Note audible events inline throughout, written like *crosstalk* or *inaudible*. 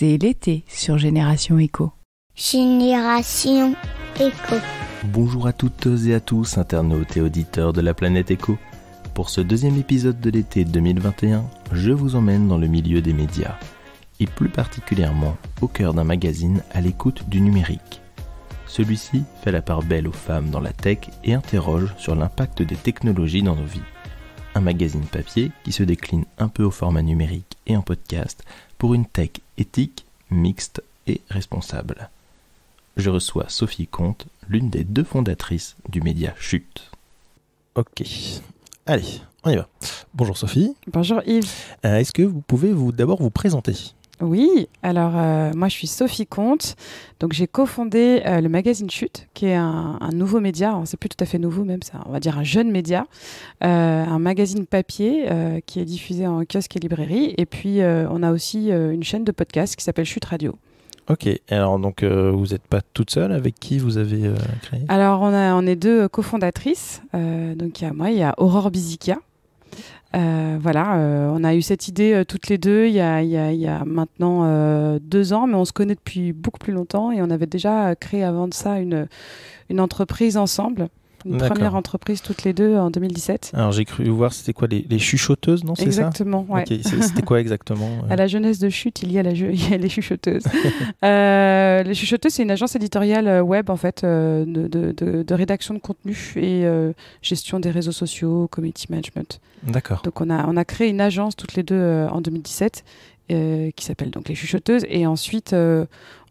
C'est l'été sur Génération Echo. Génération Echo. Bonjour à toutes et à tous, internautes et auditeurs de la planète Echo. Pour ce deuxième épisode de l'été 2021, je vous emmène dans le milieu des médias, et plus particulièrement au cœur d'un magazine à l'écoute du numérique. Celui-ci fait la part belle aux femmes dans la tech et interroge sur l'impact des technologies dans nos vies. Un magazine papier qui se décline un peu au format numérique et en podcast pour une tech éthique, mixte et responsable. Je reçois Sophie Comte, l'une des deux fondatrices du média Chute. Ok. Allez, on y va. Bonjour Sophie. Bonjour Yves. Euh, est-ce que vous pouvez vous, d'abord vous présenter oui, alors euh, moi je suis Sophie Comte, donc j'ai cofondé euh, le magazine Chute, qui est un, nouveau média, c'est plus tout à fait nouveau même, ça, on va dire un jeune média, euh, un magazine papier qui est diffusé en kiosque et librairie, et puis on a aussi une chaîne de podcast qui s'appelle Chute Radio. Ok, alors donc vous n'êtes pas toute seule, avec qui vous avez créé Alors on, a, est deux cofondatrices, donc il y a moi, il y a Aurore Bizikia, euh, voilà, euh, on a eu cette idée euh, toutes les deux il y a, maintenant deux ans, mais on se connaît depuis beaucoup plus longtemps et on avait déjà créé avant de ça une entreprise ensemble une première entreprise toutes les deux en 2017. Alors j'ai cru voir, c'était quoi les, chuchoteuses, non c'est ça Exactement. C'était quoi exactement euh *laughs* À la jeunesse de chute, il y a, la *laughs* les chuchoteuses. *laughs* Euh, les chuchoteuses, c'est une agence éditoriale euh, web en fait de, rédaction de contenu et gestion des réseaux sociaux, community management. D'accord. Donc on a, on a créé une agence toutes les deux en 2017 qui s'appelle donc les chuchoteuses. Et ensuite,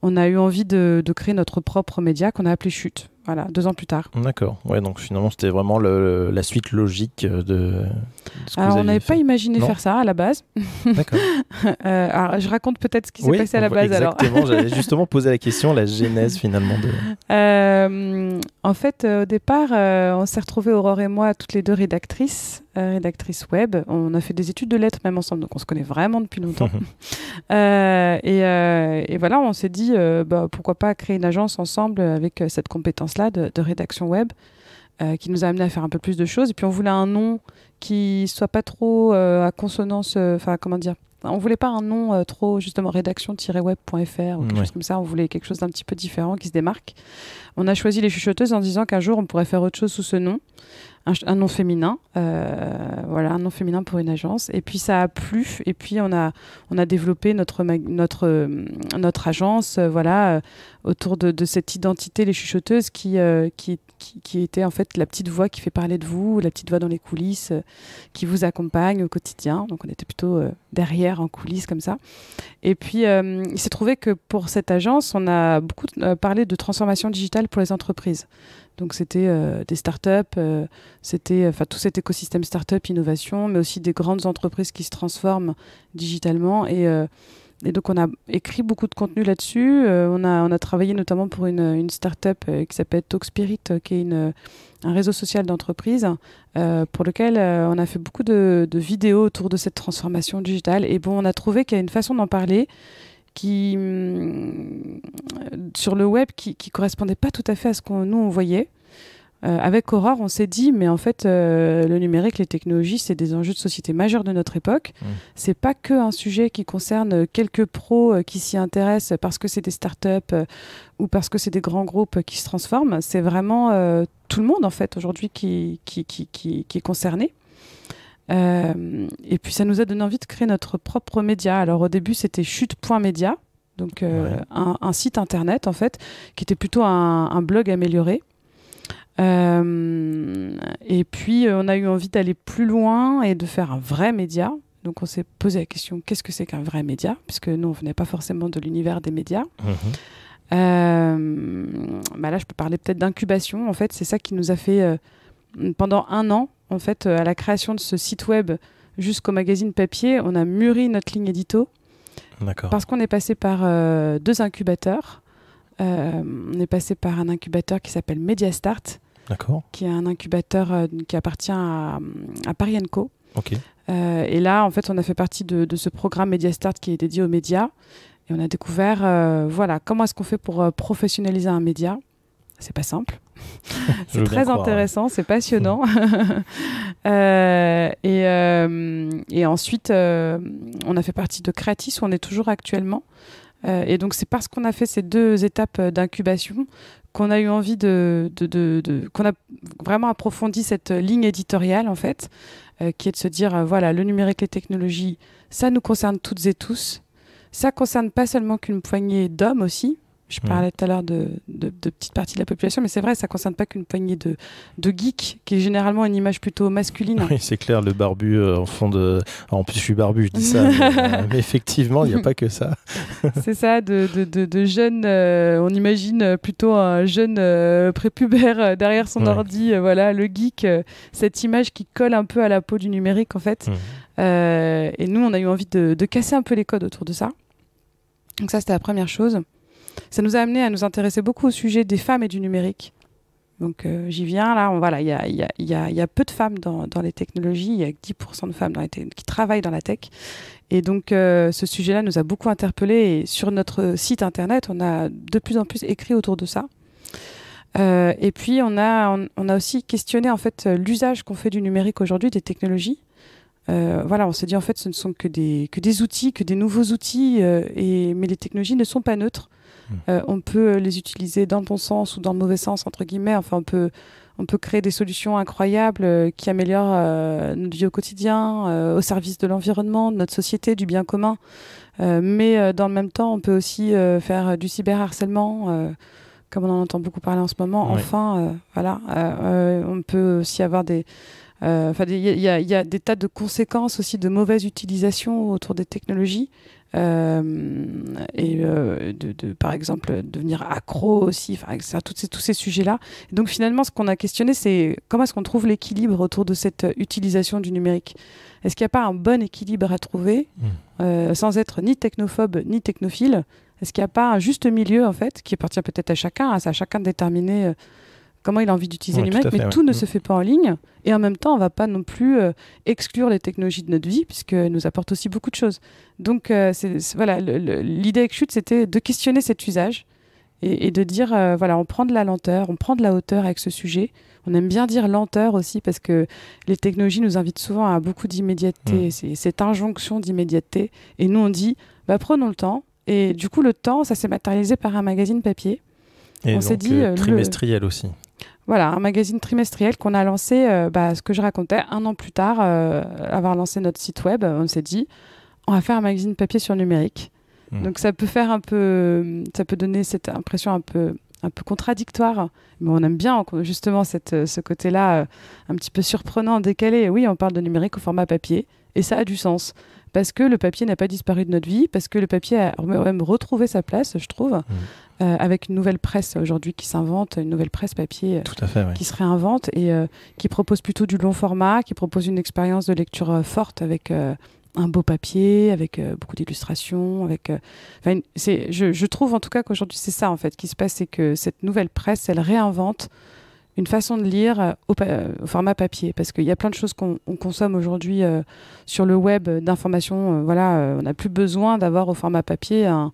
on a eu envie de créer notre propre média qu'on a appelé Chute. Voilà, deux ans plus tard. D'accord. Ouais, donc finalement, c'était vraiment la suite logique de. ce que vous on n'avait pas imaginé faire ça à la base. *laughs* D'accord. Euh, alors, je raconte peut-être ce qui s'est passé à la base exactement, *laughs* j'allais justement poser la question, la genèse *laughs* finalement de. Euh, en fait, euh, au départ, on s'est retrouvés, Aurore et moi, toutes les deux rédactrices euh, rédactrice web. On a fait des études de lettres même ensemble, donc on se connaît vraiment depuis longtemps. *laughs* Euh, euh, et, voilà, on s'est dit bah, pourquoi pas créer une agence ensemble avec cette compétence-là de, rédaction web, qui nous a amené à faire un peu plus de choses. Et puis on voulait un nom qui soit pas trop à consonance, enfin comment dire. On voulait pas un nom trop justement rédaction-web.fr ou quelque chose comme ça. On voulait quelque chose d'un petit peu différent qui se démarque. On a choisi les chuchoteuses en disant qu'un jour on pourrait faire autre chose sous ce nom un, nom féminin, euh, voilà, un nom féminin pour une agence. Et puis ça a plu, et puis on a, on a développé notre, notre, euh, notre agence, euh, voilà, autour de, cette identité, les chuchoteuses, qui, qui qui, était en fait la petite voix qui fait parler de vous, la petite voix dans les coulisses, euh, qui vous accompagne au quotidien. Donc on était plutôt euh, derrière en coulisses comme ça. Et puis euh, il s'est trouvé que pour cette agence, on a beaucoup parlé de transformation digitale pour les entreprises. Donc c'était des startups, c'était enfin tout cet écosystème startup innovation, mais aussi des grandes entreprises qui se transforment digitalement et et donc on a écrit beaucoup de contenu là-dessus. Euh, on, a, on a travaillé notamment pour une, une start-up euh, qui s'appelle TalkSpirit, euh, qui est une, un réseau social d'entreprise pour lequel on a fait beaucoup de, vidéos autour de cette transformation digitale. Et bon, on a trouvé qu'il y a une façon d'en parler qui, hum, sur le web qui ne correspondait pas tout à fait à ce qu'on nous on voyait. Euh, avec Aurore, on s'est dit, mais en fait, euh, le numérique, les technologies, c'est des enjeux de société majeurs de notre époque. Ce mmh. C'est pas que un sujet qui concerne quelques pros euh, qui s'y intéressent parce que c'est des startups ou parce que c'est des grands groupes qui se transforment. C'est vraiment tout le monde, en fait, aujourd'hui, qui, qui, est concerné. et puis, ça nous a donné envie de créer notre propre média. Alors, au début, c'était chute.media, donc un, un, site internet, en fait, qui était plutôt un blog amélioré. Euh, et puis, euh, on a eu envie d'aller plus loin et de faire un vrai média. Donc, on s'est posé la question qu'est-ce que c'est qu'un vrai média Puisque nous, on venait pas forcément de l'univers des médias. Mhm. Euh, bah là, je peux parler peut-être d'incubation. En fait, c'est ça qui nous a fait pendant un an, en fait, à la création de ce site web jusqu'au magazine papier, on a mûri notre ligne édito. Parce qu'on est passé par deux incubateurs. on est passé par un incubateur qui s'appelle MediaStart, qui est un incubateur euh, qui appartient à, à Paris Co. Euh, et là, en fait, on a fait partie de, ce programme Media Start qui est dédié aux médias. Et on a découvert, euh, voilà, comment est-ce qu'on fait pour professionnaliser un média C'est pas simple. *laughs* c'est très intéressant, c'est passionnant. *laughs* *laughs* et, ensuite, on a fait partie de Creatis où on est toujours actuellement. et donc c'est parce qu'on a fait ces deux étapes d'incubation qu'on a eu envie de, qu'on a vraiment approfondi cette ligne éditoriale en fait, euh, qui est de se dire euh, voilà le numérique, les technologies, ça nous concerne toutes et tous. Ça concerne pas seulement qu'une poignée d'hommes aussi, je parlais tout à l'heure de, de, petites parties de la population, mais c'est vrai, ça ne concerne pas qu'une poignée de, geeks, qui est généralement une image plutôt masculine. Oui, c'est clair, le barbu euh, en fond de. en plus, je suis barbu, je dis ça, *laughs* euh, mais, effectivement, il n'y a pas que ça. *laughs* c'est ça, de, jeunes, euh, on imagine plutôt un jeune prépubère derrière son ordi, voilà, le geek, cette image qui colle un peu à la peau du numérique, en fait. Mhm. et nous, on a eu envie de, casser un peu les codes autour de ça. Donc, ça, c'était la première chose. Ça nous a amené à nous intéresser beaucoup au sujet des femmes et du numérique. Donc euh, j'y viens, là, voilà, il y a, peu de femmes dans, les technologies, il y a 10% de femmes dans qui travaillent dans la tech. Et donc euh, ce sujet-là nous a beaucoup interpellés et sur notre site internet, on a de plus en plus écrit autour de ça. Euh, et puis on a, on, a aussi questionné en fait l'usage qu'on fait du numérique aujourd'hui, des technologies. voilà, on s'est dit en fait ce ne sont que des, que des outils, que des nouveaux outils, et, mais les technologies ne sont pas neutres. Euh, on peut les utiliser dans le bon sens ou dans le mauvais sens, entre guillemets. Enfin, on peut, créer des solutions incroyables euh, qui améliorent euh, notre vie au quotidien, au service de l'environnement, de notre société, du bien commun. mais dans le même temps, on peut aussi faire du cyberharcèlement. comme on en entend beaucoup parler en ce moment, enfin, voilà, on peut aussi avoir il y, y, a des tas de conséquences aussi de mauvaise utilisation autour des technologies euh, et euh, de, par exemple devenir accro aussi, enfin, Tous ces, tous ces sujets-là. Donc finalement, ce qu'on a questionné, c'est comment est-ce qu'on trouve l'équilibre autour de cette euh, utilisation du numérique Est-ce qu'il n'y a pas un bon équilibre à trouver mm. sans être ni technophobe ni technophile Est-ce qu'il n'y a pas un juste milieu en fait qui appartient peut-être à chacun, à chacun de déterminer comment il a envie d'utiliser ouais, le mais tout ne mm. se fait pas en ligne. Et en même temps, on ne va pas non plus euh, exclure les technologies de notre vie, puisqu'elles nous apportent aussi beaucoup de choses. Donc, euh, voilà, l'idée avec Chute, c'était de questionner cet usage et, de dire, euh, voilà, on prend de la lenteur, on prend de la hauteur avec ce sujet. On aime bien dire lenteur aussi, parce que les technologies nous invitent souvent à beaucoup d'immédiateté, mm. cette injonction d'immédiateté. Et nous, on dit, bah, prenons le temps. Et du coup, le temps, ça s'est matérialisé par un magazine papier on s'est dit euh, euh, trimestriel aussi. Voilà, un magazine trimestriel qu'on a lancé, euh, bah, ce que je racontais, un an plus tard, avoir lancé notre site web, on s'est dit, on va faire un magazine papier sur numérique. Mmh. Donc ça peut faire un peu, ça peut donner cette impression un peu, un peu contradictoire. Mais on aime bien justement ce côté-là, un petit peu surprenant, décalé. Oui, on parle de numérique au format papier, et ça a du sens parce que le papier n'a pas disparu de notre vie, parce que le papier a même retrouvé sa place, je trouve, mm. euh, avec une nouvelle presse aujourd'hui qui s'invente, une nouvelle presse papier euh, qui se réinvente et euh, qui propose plutôt du long format, qui propose une expérience de lecture forte avec un beau papier avec beaucoup d'illustrations, avec. c'est, je, je, trouve en tout cas qu'aujourd'hui c'est ça en fait qui se passe, c'est que cette nouvelle presse, elle réinvente une façon de lire euh, euh, au, format papier. Parce qu'il y a plein de choses qu'on consomme aujourd'hui euh, sur le web d'informations. voilà, on n'a plus besoin d'avoir au format papier un,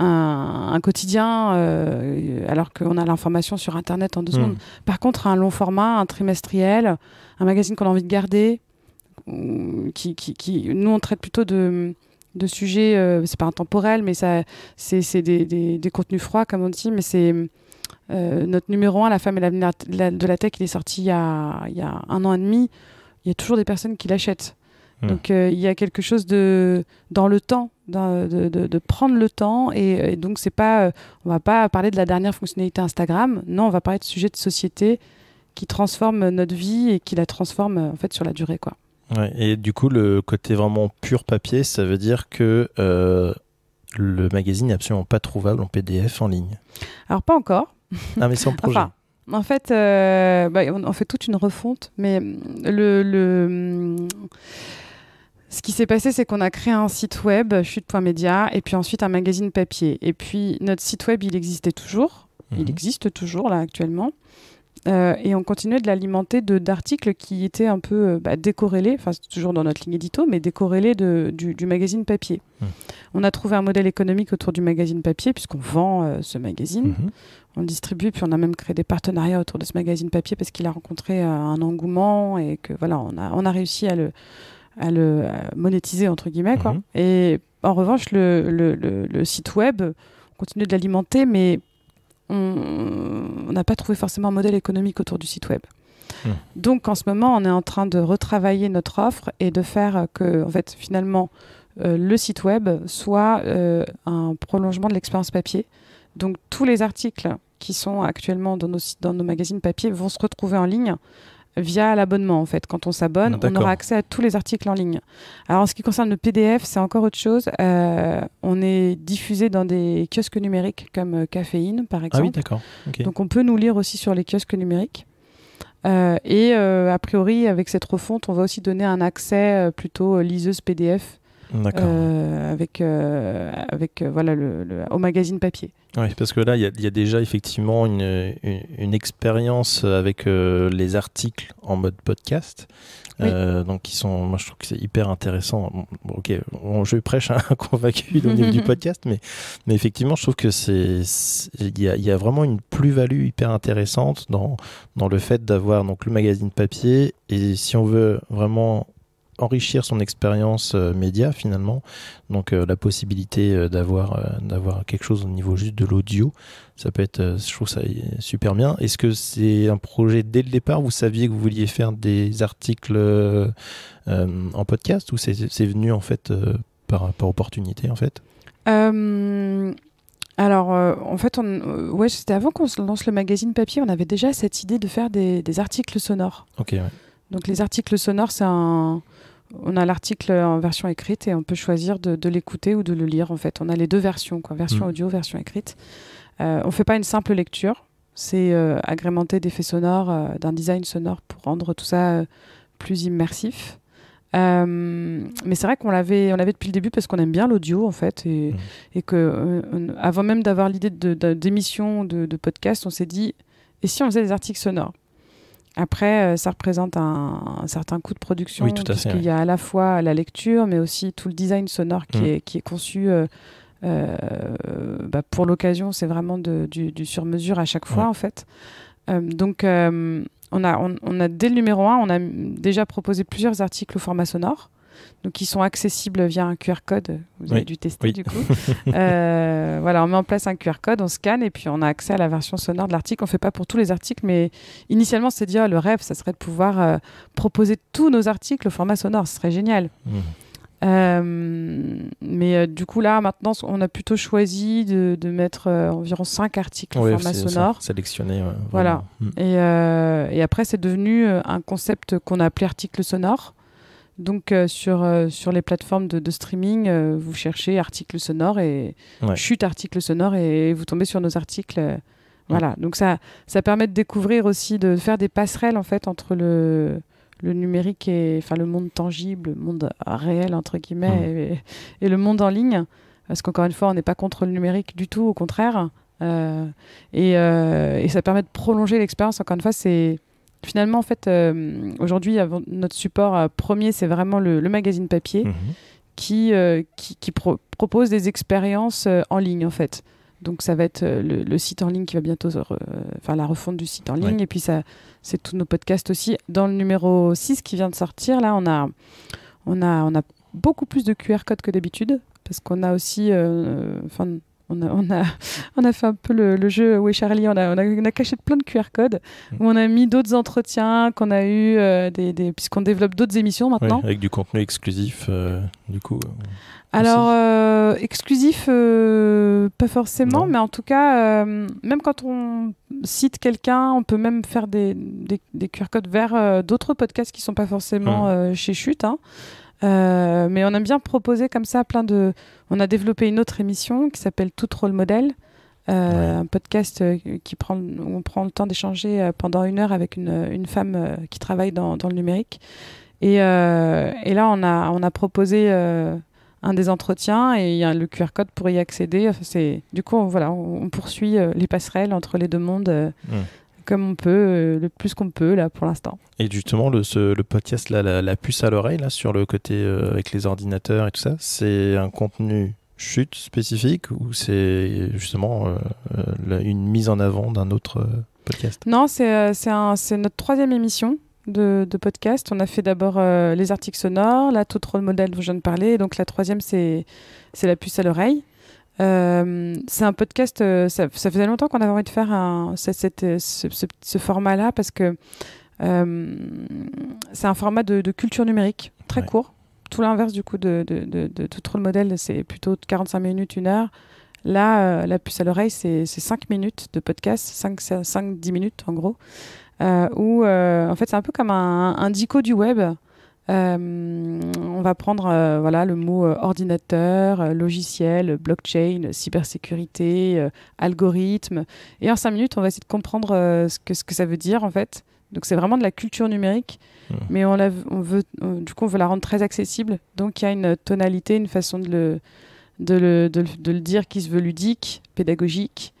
un, quotidien alors qu'on a l'information sur Internet en deux hmm. secondes. Par contre, un long format, un trimestriel, un magazine qu'on a envie de garder, qui, qui, nous, on traite plutôt de de sujets, ce c'est pas intemporel, mais ça, c'est des, des, des, contenus froids, comme on dit, mais c'est euh, notre numéro 1, La femme et de la tech, il est sorti il y, a, un an et demi. Il y a toujours des personnes qui l'achètent. Donc euh, il y a quelque chose de dans le temps, de, prendre le temps. Et, donc c'est pas, euh, on va pas parler de la dernière fonctionnalité Instagram. Non, on va parler de sujets de société qui transforment notre vie et qui la transforment en fait sur la durée, quoi. et du coup, le côté vraiment pur papier, ça veut dire que le magazine n'est absolument pas trouvable en PDF en ligne. Alors pas encore. *laughs* en fait, euh, bah, on, fait toute une refonte, mais mm, le, mm, ce qui s'est passé, c'est qu'on a créé un site web, chute.media, et puis ensuite un magazine papier. Et puis notre site web, il existait toujours, mhm. il existe toujours là actuellement. Euh, et on continuait de l'alimenter d'articles qui étaient un peu euh, bah, décorrélés, enfin toujours dans notre ligne édito, mais décorrélés de, du, magazine papier. Mmh. On a trouvé un modèle économique autour du magazine papier, puisqu'on vend euh, ce magazine, mmh. on le distribue, puis on a même créé des partenariats autour de ce magazine papier parce qu'il a rencontré un engouement et que voilà, on a, on a réussi à le, à le monétiser, entre guillemets. Quoi. Mmh. Et en revanche, le, le, le site web, on continue de l'alimenter, mais on n'a pas trouvé forcément un modèle économique autour du site web. Hmm. Donc en ce moment, on est en train de retravailler notre offre et de faire que, en fait, finalement, euh, le site web soit euh, un prolongement de l'expérience papier. Donc tous les articles qui sont actuellement dans nos, dans nos magazines papier vont se retrouver en ligne via l'abonnement en fait. Quand on s'abonne, on aura accès à tous les articles en ligne. Alors en ce qui concerne le PDF, c'est encore autre chose. Euh, on est diffusé dans des kiosques numériques comme euh, Caféine par ah exemple. d'accord. Donc on peut nous lire aussi sur les kiosques numériques. Euh, et a priori, avec cette refonte, on va aussi donner un accès plutôt liseuse PDF euh, avec, euh, avec euh, voilà, le, le, au magazine papier. Oui, parce que là, il y, a déjà effectivement une, une, expérience avec euh, les articles en mode podcast. Euh, donc, qui sont, moi je trouve que c'est hyper intéressant. Bon, ok, bon, je prêche un *laughs* convaincu au niveau du *laughs* podcast, mais, mais effectivement, je trouve que c'est, il y, y a, vraiment une plus-value hyper intéressante dans, dans le fait d'avoir donc le magazine papier. Et si on veut vraiment enrichir son expérience euh, média finalement. Donc euh, la possibilité euh, d'avoir d'avoir quelque chose au niveau juste de l'audio, ça peut être, je trouve ça super bien. Est-ce que c'est un projet dès le départ Vous saviez que vous vouliez faire des articles en podcast ou c'est venu en fait par, par opportunité en fait Alors en fait, on, ouais, c'était avant qu'on lance le magazine papier, on avait déjà cette idée de faire des, articles sonores. Ok. Donc les articles sonores, c'est un on a l'article en version écrite et on peut choisir de, l'écouter ou de le lire en fait. On a les deux versions, version mm. audio, version écrite. On euh, on fait pas une simple lecture, c'est euh, agrémenté d'effets sonores, euh, d'un design sonore pour rendre tout ça plus immersif. mais c'est vrai qu'on l'avait, on depuis le début parce qu'on aime bien l'audio en fait et, mm. que avant même d'avoir l'idée d'émission de, de, de, podcast, on s'est dit et si on faisait des articles sonores après, euh, ça représente un, certain coût de production, oui, tout à fait, puisqu'il y a à la fois la lecture, mais aussi tout le design sonore qui, mm. est, conçu euh, euh, bah, pour l'occasion. C'est vraiment du, sur-mesure à chaque fois, en fait. donc, on a, on, a dès le numéro 1, on a déjà proposé plusieurs articles au format sonore donc qui sont accessibles via un QR code. Vous avez dû tester du coup. *laughs* Euh, voilà, on met en place un QR code, on scanne et puis on a accès à la version sonore de l'article. On ne fait pas pour tous les articles, mais initialement, c'est dire oh, le rêve, ça serait de pouvoir euh, proposer tous nos articles au format sonore. Ce serait génial. Mmh. Euh, mais du coup, là, maintenant, on a plutôt choisi de, mettre environ 5 articles au format sonore. Sélectionnés. voilà. Mmh. Et, et, après, c'est devenu un concept qu'on a appelé article sonore. Donc euh, sur, euh, sur les plateformes de, streaming, euh, vous cherchez articles sonores et chute articles sonores et vous tombez sur nos articles. Voilà. Donc ça, ça permet de découvrir aussi, de faire des passerelles en fait entre le, le numérique et enfin le monde tangible, le monde réel entre guillemets et, le monde en ligne. Parce qu'encore une fois, on n'est pas contre le numérique du tout, au contraire. et, ça permet de prolonger l'expérience. Encore une fois, c'est finalement, en fait, euh, aujourd'hui, notre support premier, c'est vraiment le, magazine papier mhm. euh, qui, qui, propose des expériences euh, en ligne, en fait. Donc, ça va être le, site en ligne qui va bientôt Enfin, la refonte du site en ligne. Et puis, ça, c'est tous nos podcasts aussi. Dans le numéro 6 qui vient de sortir, là, on a, on a, on a beaucoup plus de QR codes que d'habitude parce qu'on a aussi on a, *laughs* on a, fait un peu le, jeu Oui Charlie, on a, caché plein de QR codes, mm. où on a mis d'autres entretiens qu'on a eu, euh, des, puisqu'on développe d'autres émissions maintenant. avec du contenu exclusif, euh, du coup. Euh, Alors, exclusif, pas forcément, mais en tout cas, même quand on cite quelqu'un, on peut même faire des, QR codes vers d'autres podcasts qui ne sont pas forcément chez Chute. Hein. Euh, mais on aime bien proposer comme ça plein de. On a développé une autre émission qui s'appelle Tout rôle modèle, euh, un podcast euh, qui prend, où on prend le temps d'échanger pendant une heure avec une, une femme qui travaille dans, dans le numérique. Et, et, là, on a, on a proposé un des entretiens et il y a le QR code pour y accéder. c'est du coup, on, voilà, on, poursuit les passerelles entre les deux mondes comme on peut, euh, le plus qu'on peut là pour l'instant. Et justement, le, podcast, là, la, puce à l'oreille, là, sur le côté euh, avec les ordinateurs et tout ça, c'est un contenu chute spécifique ou c'est justement euh, une mise en avant d'un autre podcast Non, c'est notre troisième émission. De, podcast. On a fait d'abord les articles sonores, là, tout trop modèle dont je viens de parler. Donc la troisième, c'est la puce à l'oreille. Euh, c'est un podcast, euh, ça, faisait longtemps qu'on avait envie de faire euh, ce, format-là parce que c'est un format de, culture numérique très court. Tout l'inverse du coup de, tout trop le modèle, c'est plutôt 45 minutes, une heure. Là, la puce à l'oreille, c'est 5 minutes de podcast, 5-10 minutes en gros, où en fait c'est un peu comme un, un dico du web. Euh, on va prendre euh, voilà, le mot euh, ordinateur, logiciel, blockchain, cybersécurité, algorithme. Et en cinq minutes, on va essayer de comprendre ce, que, ça veut dire en fait. Donc c'est vraiment de la culture numérique, mmh. mais on, veut, du coup, on veut la rendre très accessible. Donc il y a une tonalité, une façon de le dire qui se veut ludique, pédagogique,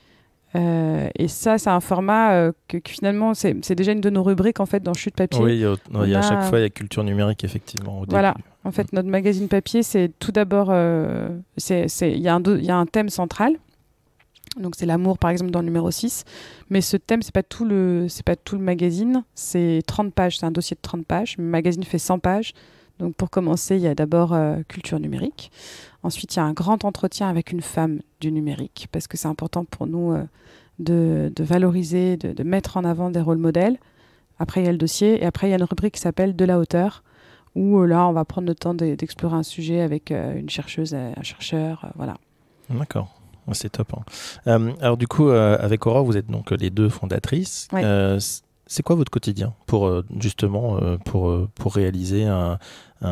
euh, et ça, c'est un format euh, que, finalement, c'est déjà une de nos rubriques en fait dans Chute Papier. Oui, y a à chaque fois, il y a culture numérique effectivement. voilà. En fait, mm. notre magazine papier, c'est tout d'abord, euh, il y, a un thème central. Donc c'est l'amour par exemple dans le numéro 6. Mais ce thème, c'est pas tout le, c'est pas tout le magazine. C'est 30 pages, c'est un dossier de 30 pages. Le magazine fait 100 pages. Donc pour commencer, il y a d'abord euh, culture numérique. Ensuite, il y a un grand entretien avec une femme du numérique, parce que c'est important pour nous euh, de, valoriser, de, mettre en avant des rôles modèles. Après, il y a le dossier, et après, il y a une rubrique qui s'appelle De la hauteur, où euh, là, on va prendre le temps d'explorer un sujet avec une chercheuse, un chercheur, voilà. D'accord. C'est top. Hein. alors du coup, avec Aurore, vous êtes donc les deux fondatrices. C'est quoi votre quotidien pour euh, justement euh, pour, euh, pour réaliser un,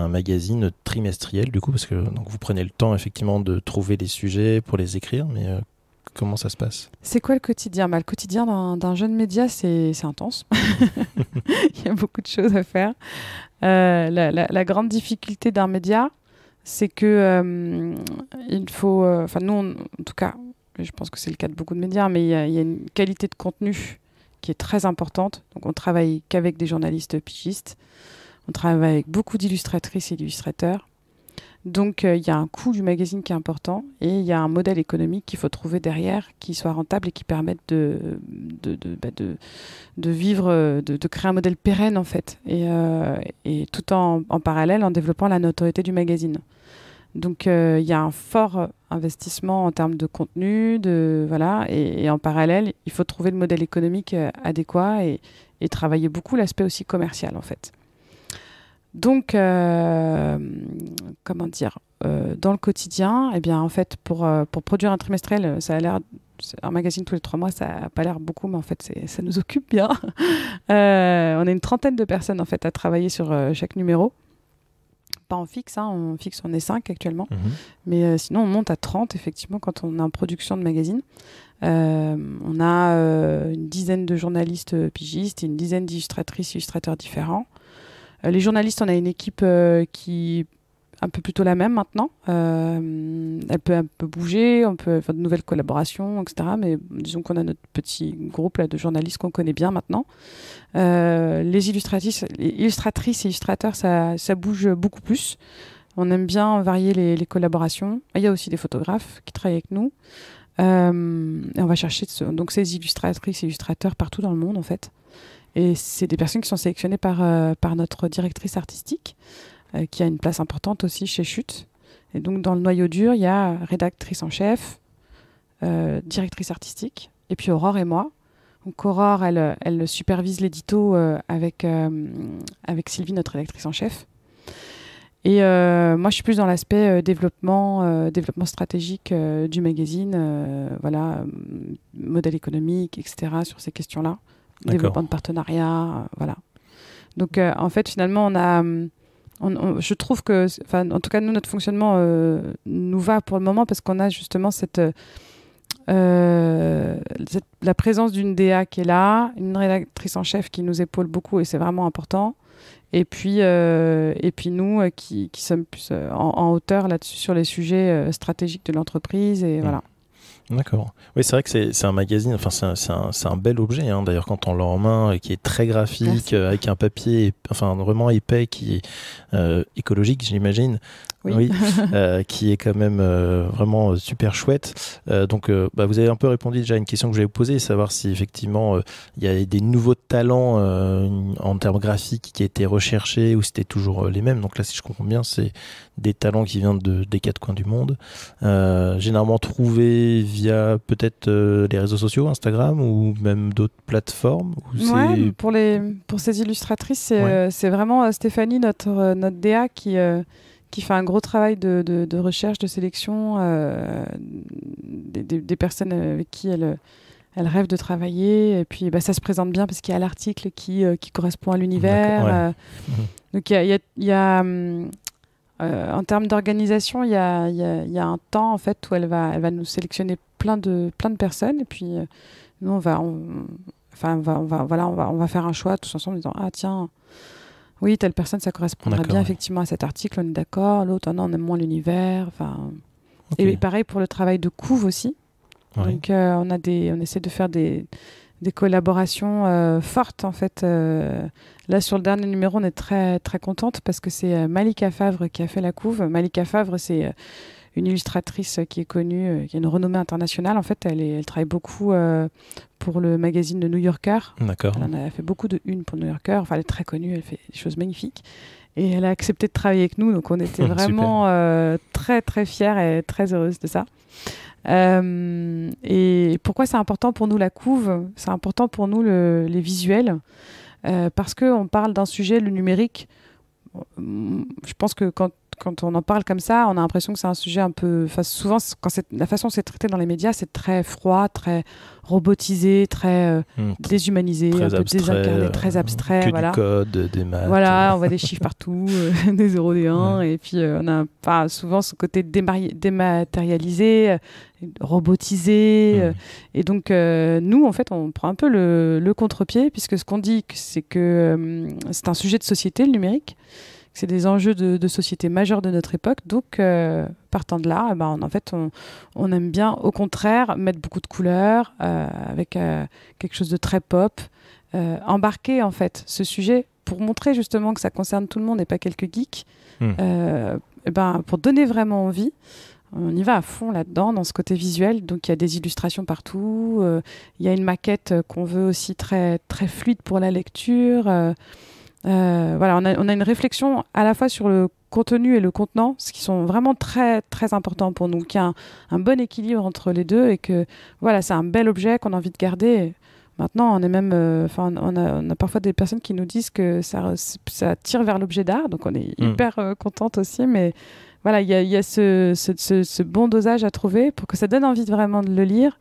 magazine trimestriel du coup parce que donc vous prenez le temps effectivement de trouver des sujets pour les écrire mais comment ça se passe C'est quoi le quotidien Mal bah, Le quotidien d'un jeune média, c'est intense. *laughs* Il y a beaucoup de choses à faire. la, grande difficulté d'un média, c'est que il faut. Enfin, nous, en tout cas, je pense que c'est le cas de beaucoup de médias, mais il y, a une qualité de contenu qui est très importante. Donc on travaille qu'avec des journalistes pigistes. On travaille avec beaucoup d'illustratrices et d'illustrateurs. Donc euh, il y a un coût du magazine qui est important et il y a un modèle économique qu'il faut trouver derrière qui soit rentable et qui permette de, de, bah, vivre, euh, de, créer un modèle pérenne en fait. Et, euh, tout en, parallèle en développant la notoriété du magazine. Donc euh, il y a un fort investissement en termes de contenu, de voilà, et, en parallèle, il faut trouver le modèle économique euh, adéquat et, travailler beaucoup l'aspect aussi commercial en fait. Donc euh, comment dire, dans le quotidien, eh bien en fait pour, produire un trimestriel, ça a l'air un magazine tous les trois mois, ça n'a pas l'air beaucoup, mais en fait, ça nous occupe bien. *laughs* on est une trentaine de personnes en fait à travailler sur chaque numéro pas en fixe, hein, on fixe on est 5 actuellement, mhm. mais euh, sinon on monte à 30 effectivement quand on est en production de magazine. Euh, on a euh, une dizaine de journalistes pigistes et une dizaine d'illustratrices, illustrateurs différents. les journalistes, on a une équipe qui un peu plutôt la même maintenant. Euh, elle peut un peu bouger, on peut faire de nouvelles collaborations, etc. Mais disons qu'on a notre petit groupe là, de journalistes qu'on connaît bien maintenant. Euh, les illustratrices, et illustrateurs, ça, ça, bouge beaucoup plus. On aime bien varier les, collaborations. Il y a aussi des photographes qui travaillent avec nous. Euh, et on va chercher donc ces illustratrices et illustrateurs partout dans le monde en fait. Et c'est des personnes qui sont sélectionnées par, par notre directrice artistique euh, qui a une place importante aussi chez Chute. Et donc dans le noyau dur, il y a rédactrice en chef, euh, directrice artistique, et puis Aurore et moi. Donc Aurore, elle, elle supervise l'édito euh, avec, avec Sylvie, notre rédactrice en chef. Et moi, je suis plus dans l'aspect développement, développement stratégique du magazine, voilà, modèle économique, etc. Sur ces questions-là, développement de partenariat, voilà. Donc en fait, finalement, on a hum, je trouve que, en tout cas, nous, notre fonctionnement euh, nous va pour le moment parce qu'on a justement cette, euh, euh, la présence d'une DA qui est là, une rédactrice en chef qui nous épaule beaucoup et c'est vraiment important. Et puis, et puis nous qui, sommes plus en, hauteur là-dessus sur les sujets stratégiques de l'entreprise et mm. voilà. D'accord. Oui, c'est vrai que c'est un magazine, enfin c'est un, un, bel objet, hein, d'ailleurs, quand on l'a en main, qui est très graphique, euh, avec un papier, enfin vraiment épais, qui est euh, écologique, j'imagine. Oui. *laughs* Euh, qui est quand même euh, vraiment euh, super chouette. donc, bah, vous avez un peu répondu déjà à une question que je vais vous poser, savoir si effectivement il y a des nouveaux talents en termes graphiques qui étaient recherchés ou c'était toujours les mêmes. Donc là, si je comprends bien, c'est des talents qui viennent de, des quatre coins du monde, généralement trouvés via peut-être les réseaux sociaux, Instagram ou même d'autres plateformes. pour les pour ces illustratrices, c'est vraiment Stéphanie, notre notre DA qui qui fait un gros travail de, recherche, de sélection euh, des, personnes avec qui elle, elle rêve de travailler. Et puis, bah, ça se présente bien parce qu'il y a l'article qui, euh, qui correspond à l'univers. Euh. Mhm. donc, il y a, en termes d'organisation, il y a, un temps en fait où elle va, elle va nous sélectionner plein de, plein de personnes. Et puis, nous, on va, enfin, va, voilà, on va, on va faire un choix tous ensemble en disant ah tiens oui, telle personne, ça correspondra bien effectivement à cet article, on est d'accord. L'autre, oh on aime moins l'univers. Enfin, et pareil pour le travail de couve aussi. Donc, euh, on a des, on essaie de faire des, collaborations euh, fortes en fait. Euh. là, sur le dernier numéro, on est très très contente parce que c'est Malika Favre qui a fait la couve. Malika Favre, c'est une illustratrice qui est connue, qui a une renommée internationale. En fait, elle, elle travaille beaucoup pour le magazine de New Yorker. D'accord. Elle en a fait beaucoup de une pour New Yorker. Enfin, elle est très connue, elle fait des choses magnifiques. Et elle a accepté de travailler avec nous, donc on était *laughs* vraiment euh, très très fiers et très heureuses de ça. Euh, et pourquoi c'est important pour nous la couve C'est important pour nous les visuels, euh, parce parce qu'on parle d'un sujet, le numérique. Je pense que quand quand on en parle comme ça, on a l'impression que c'est un sujet un peu. Enfin, souvent, quand la façon dont c'est traité dans les médias, c'est très froid, très robotisé, très euh, hmm, déshumanisé, un peu désincarné, euh, très abstrait. Que voilà. des maths. Voilà, euh. on voit des chiffres partout, *laughs* des 0, des 1. Et puis, on a pas souvent ce côté dématérialisé, robotisé. Hmm. Et donc, nous, en fait, on prend un peu le, le contre-pied, puisque ce qu'on dit, c'est que c'est un sujet de société, le numérique c'est des enjeux de, société majeurs de notre époque. Donc, euh, partant de là, on, eh ben, en fait, on, aime bien, au contraire, mettre beaucoup de couleurs euh, avec euh, quelque chose de très pop, embarquer en fait ce sujet pour montrer justement que ça concerne tout le monde et pas quelques geeks, hmm. eh ben, pour donner vraiment envie. On y va à fond là-dedans, dans ce côté visuel. Donc il y a des illustrations partout, il y a une maquette qu'on veut aussi très, très fluide pour la lecture. Euh, voilà, on a, une réflexion à la fois sur le contenu et le contenant, ce qui sont vraiment très très importants pour nous, qu'il y a un, bon équilibre entre les deux et que voilà, c'est un bel objet qu'on a envie de garder. Maintenant, on est même, euh, on, a, parfois des personnes qui nous disent que ça, ça tire vers l'objet d'art, donc on est mm. hyper euh, contente aussi, mais voilà, il y a, ce, bon dosage à trouver pour que ça donne envie vraiment de le lire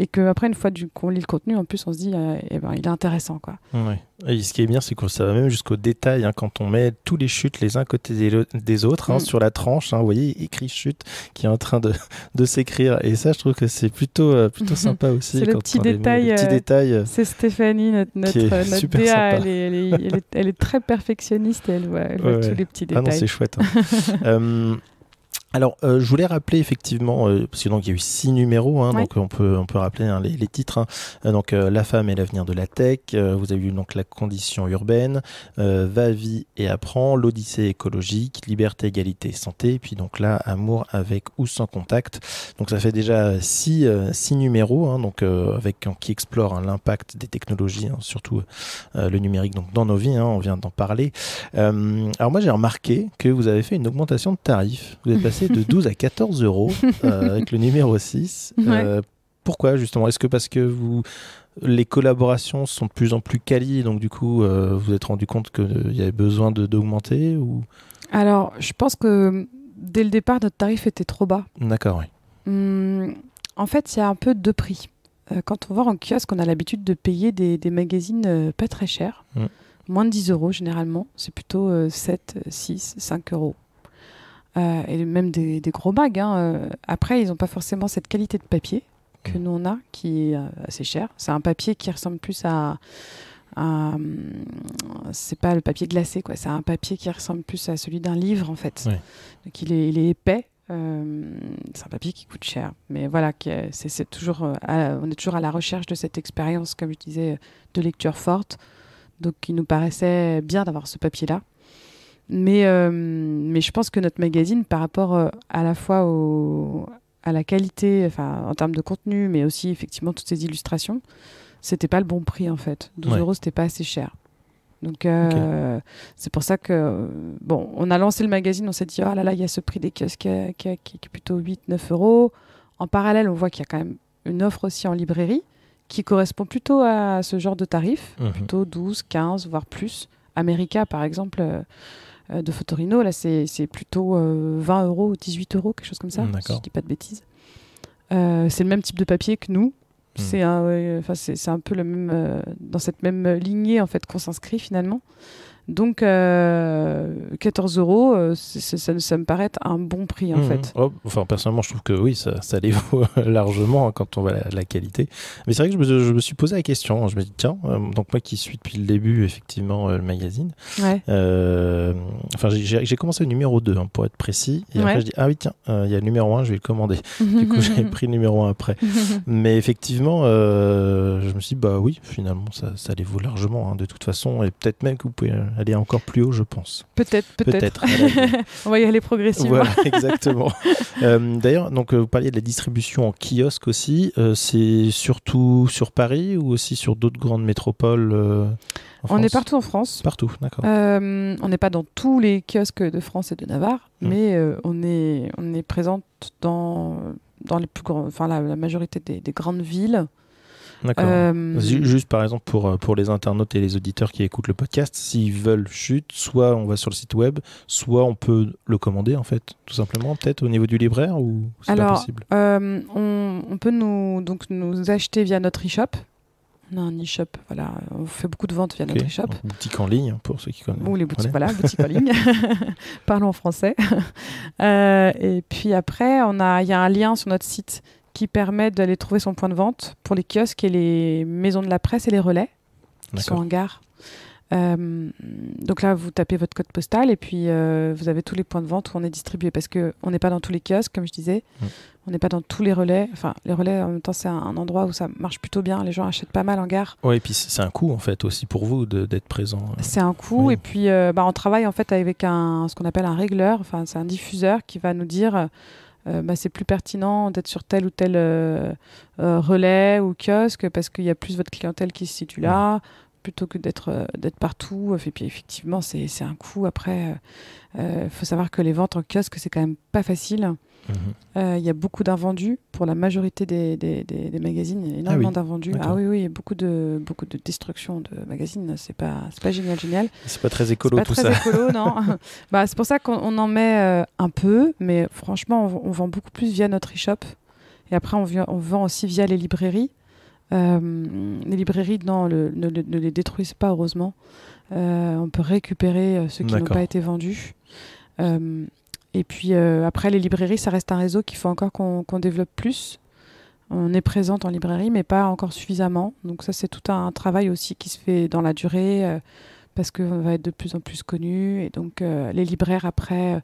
et qu'après, une fois qu'on lit le contenu, en plus, on se dit, euh, eh ben, il est intéressant. Quoi. Et ce qui est bien, c'est que ça va même jusqu'au détail, hein, quand on met tous les chutes les uns côté des, autres, hein, mm. sur la tranche, hein, vous voyez, écrit chute qui est en train de, *laughs* s'écrire. Et ça, je trouve que c'est plutôt, euh, plutôt *laughs* sympa aussi. c'est le, petit détail, euh, c'est Stéphanie, notre, notre, super elle, est, très perfectionniste, elle voit, elle voit tous les petits détails. Ah non, c'est chouette. *laughs* Alors, euh, je voulais rappeler effectivement, euh, parce que donc il y a eu six numéros, hein, donc on peut on peut rappeler hein, les, titres. Hein. Euh, donc euh, la femme et l'avenir de la tech. vous avez eu donc la condition urbaine, va vie et apprend, l'odyssée écologique, liberté, égalité, santé. Et puis donc là, amour avec ou sans contact. Donc ça fait déjà six six numéros, donc avec qui explore l'impact des technologies, surtout le numérique, donc dans nos vies. on vient d'en parler. alors moi j'ai remarqué que vous avez fait une augmentation de tarifs. Vous êtes *laughs* de 12 à 14 euros *laughs* euh, avec le numéro 6. Euh, pourquoi justement Est-ce que parce que vous, les collaborations sont de plus en plus quali, donc du coup, euh, vous vous êtes rendu compte qu'il y avait besoin d'augmenter Alors, je pense que dès le départ, notre tarif était trop bas. D'accord, oui. Hum, en fait, il y a un peu de prix. quand on voit en kiosque, on a l'habitude de payer des, magazines pas très chers, hum. moins de 10 euros généralement. C'est plutôt 7, 6, 5 euros. Euh, et même des, gros bagues. Hein, euh, après, ils n'ont pas forcément cette qualité de papier que mm. nous on a, qui est euh, assez cher. C'est un papier qui ressemble plus à, c'est pas le papier glacé, quoi. C'est un papier qui ressemble plus à celui d'un livre, en fait. Donc il est, épais. c'est un papier qui coûte cher, mais voilà, c'est toujours, on est toujours à la recherche de cette expérience, comme je disais, de lecture forte. Donc, il nous paraissait bien d'avoir ce papier-là. Mais, euh, mais je pense que notre magazine, par rapport euh, à la fois à la qualité, enfin, en termes de contenu, mais aussi effectivement toutes ces illustrations, c'était pas le bon prix en fait. 12 euros, c'était pas assez cher. Donc euh, c'est pour ça que, bon, on a lancé le magazine, on s'est dit, oh là là, il y a ce prix des kiosques qui, est plutôt 8-9 euros. En parallèle, on voit qu'il y a quand même une offre aussi en librairie qui correspond plutôt à ce genre de tarif, mmh plutôt 12, 15, voire plus. America, par exemple euh, de Fotorino. Là, c'est plutôt 20 euh, euros ou 18 euros, quelque chose comme ça, si je dis pas de bêtises. Euh, c'est le même type de papier que nous. Hmm. C'est un, un, peu le même, dans cette même lignée en fait, qu'on s'inscrit finalement. Donc, 14 euh, euros, euh, ça, me paraît un bon prix en mhm. fait. Oh, enfin, personnellement, je trouve que oui, ça, ça les *laughs* vaut euh, largement hein, quand on voit la, qualité. Mais c'est vrai que je me, suis posé la question. Hein. Je me dis, tiens, donc moi qui suis depuis le début, effectivement, le magazine, enfin, j'ai commencé au numéro 2 hein, pour être précis. Et après, je dis, ah oui, tiens, il y a le numéro 1, je vais le commander. *laughs* du coup, j'ai pris le numéro 1 après. *laughs* Mais effectivement, je me suis dit, bah oui, finalement, ça, ça les vaut largement de toute façon. Et peut-être même que vous pouvez aller encore plus haut, je pense. Peut-être, peut-être. *laughs* On va y aller progressivement. Voilà, *laughs* exactement. Euh, d'ailleurs, donc euh, vous parliez de la distribution en kiosque aussi. Euh, c'est surtout sur Paris ou aussi sur d'autres grandes métropoles On est partout en France. Partout, d'accord. on n'est pas dans tous les kiosques de France et de Navarre, mmh. mais on est on est présente dans dans les plus grands, enfin la, majorité des, grandes villes. Euh, juste par exemple pour, euh, pour les internautes et les auditeurs qui écoutent le podcast, s'ils veulent chute, soit on va sur le site web, soit on peut le commander en fait, tout simplement, peut-être au niveau du libraire ou c'est pas possible euh, on, peut nous, donc, nous acheter via notre e-shop. On voilà, on fait beaucoup de ventes via notre e-shop. Boutique en ligne pour ceux qui connaissent. Ou les boutiques, voilà, boutique en *laughs* ligne. *laughs* Parlons français. *laughs* et puis après, il y a un lien sur notre site qui permet d'aller trouver son point de vente pour les kiosques et les maisons de la presse et les relais qui sont en gare. Euh, donc là, vous tapez votre code postal et puis euh, vous avez tous les points de vente où on est distribué parce que on n'est pas dans tous les kiosques, comme je disais. Mm. On n'est pas dans tous les relais. Enfin, les relais en même temps, c'est un, endroit où ça marche plutôt bien. Les gens achètent pas mal en gare. Oui, et puis c'est un coût en fait aussi pour vous d'être présent. Euh. C'est un coût et puis bah, on travaille en fait avec un ce qu'on appelle un régleur. Enfin, c'est un diffuseur qui va nous dire euh, bah, c'est plus pertinent d'être sur tel ou tel euh, euh, relais ou kiosque parce qu'il y a plus votre clientèle qui se situe là. plutôt que d'être d'être partout. Et puis effectivement, c'est un coût. Après, il faut savoir que les ventes en kiosque, c'est quand même pas facile. Euh, il y a beaucoup d'invendus pour la majorité des, magazines. Il y a énormément ah oui. d'invendus. Ah oui, oui, beaucoup de, beaucoup de destruction de magazines. C'est pas, pas génial, génial. C'est pas très écolo pas très écolo, *laughs* non. *laughs* Bah, c'est pour ça qu'on en met euh, un peu, mais franchement, on, vend beaucoup plus via notre e-shop. Et après, on, on, vend aussi via les librairies. Euh, les librairies, non, ne, les détruisent pas, heureusement. on peut récupérer ceux qui n'ont pas été vendus. Et puis euh, après, les librairies, ça reste un réseau qu'il faut encore qu'on développe plus. On est présente en librairie, mais pas encore suffisamment. Donc ça, c'est tout un travail aussi qui se fait dans la durée, euh, parce qu'on va être de plus en plus connu. Et donc euh, les libraires, après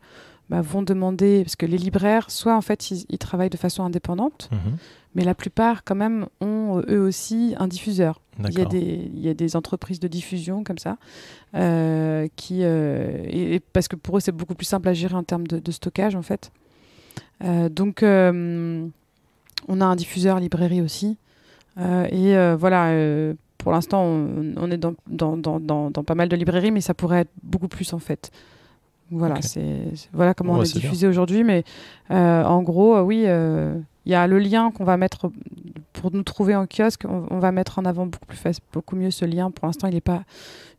bah, vont demander, parce que les libraires, soit en fait ils, travaillent de façon indépendante, mhm. mais la plupart quand même ont euh, eux aussi un diffuseur. Il y, a des, entreprises de diffusion comme ça, euh, qui, euh, parce que pour eux c'est beaucoup plus simple à gérer en termes de, stockage en fait. donc on a un diffuseur librairie aussi. et voilà, pour l'instant on, est dans pas mal de librairies, mais ça pourrait être beaucoup plus en fait. Voilà, c'est voilà comment on bah, est, diffusé aujourd'hui. Mais euh, en gros, euh, oui, euh, il y a le lien qu'on va mettre pour nous trouver en kiosque. On, va mettre en avant beaucoup plus beaucoup mieux ce lien. Pour l'instant, il n'est pas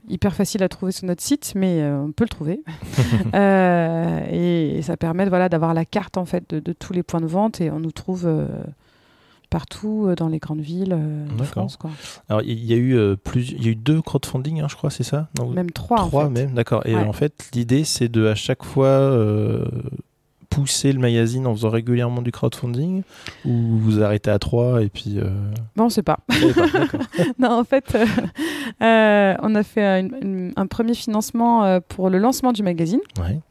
hyper facile à trouver sur notre site, mais on peut le trouver. *laughs* et, ça permet voilà d'avoir la carte en fait de, de, tous les points de vente et on nous trouve partout euh, dans les grandes villes euh, de France. Alors il y, a eu euh, il y a eu deux crowdfunding, hein, je crois, c'est ça Même trois. Trois même, d'accord. Et en fait, l'idée c'est de à chaque fois pousser le magazine en faisant régulièrement du crowdfunding ou vous arrêtez à trois et puis. Euh... Bon, sait pas. pas *laughs* non, en fait, on a fait un premier financement pour le lancement du magazine.